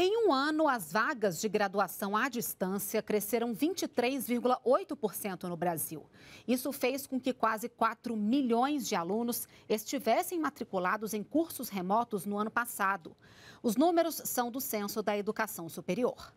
Em um ano, as vagas de graduação à distância cresceram 23,8% no Brasil. Isso fez com que quase 4 milhões de alunos estivessem matriculados em cursos remotos no ano passado. Os números são do Censo da Educação Superior.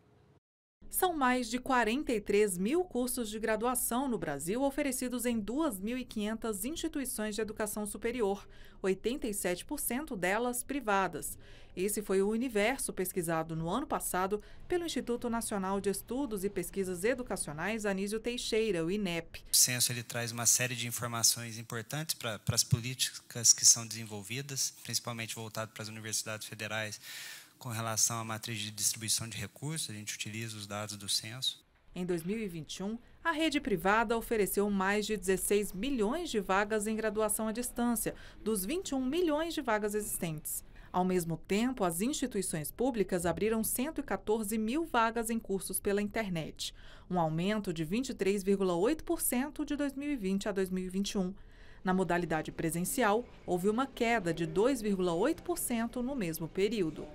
São mais de 43 mil cursos de graduação no Brasil oferecidos em 2.500 instituições de educação superior, 87% delas privadas. Esse foi o universo pesquisado no ano passado pelo Instituto Nacional de Estudos e Pesquisas Educacionais Anísio Teixeira, o INEP. O censo ele traz uma série de informações importantes para as políticas que são desenvolvidas, principalmente voltado para as universidades federais, com relação à matriz de distribuição de recursos, a gente utiliza os dados do censo. Em 2021, a rede privada ofereceu mais de 16 milhões de vagas em graduação à distância, dos 21 milhões de vagas existentes. Ao mesmo tempo, as instituições públicas abriram 114 mil vagas em cursos pela internet, um aumento de 23,8% de 2020 a 2021. Na modalidade presencial, houve uma queda de 2,8% no mesmo período.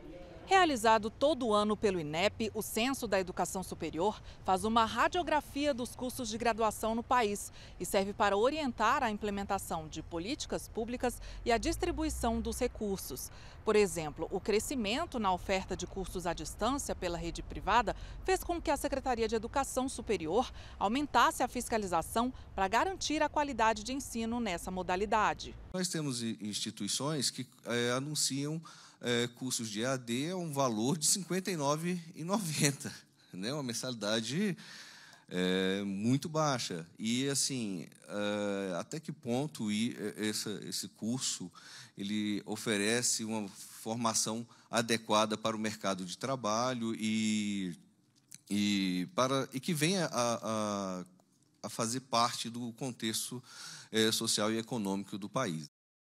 Realizado todo ano pelo INEP, o Censo da Educação Superior faz uma radiografia dos cursos de graduação no país e serve para orientar a implementação de políticas públicas e a distribuição dos recursos. Por exemplo, o crescimento na oferta de cursos à distância pela rede privada fez com que a Secretaria de Educação Superior aumentasse a fiscalização para garantir a qualidade de ensino nessa modalidade. Nós temos instituições que é, anunciam é, cursos de EAD a é um valor de R$ 59,90, né? uma mensalidade é, muito baixa. E, assim, é, até que ponto é, esse, esse curso ele oferece uma formação adequada para o mercado de trabalho e, e, para, e que venha a, a, a fazer parte do contexto é, social e econômico do país.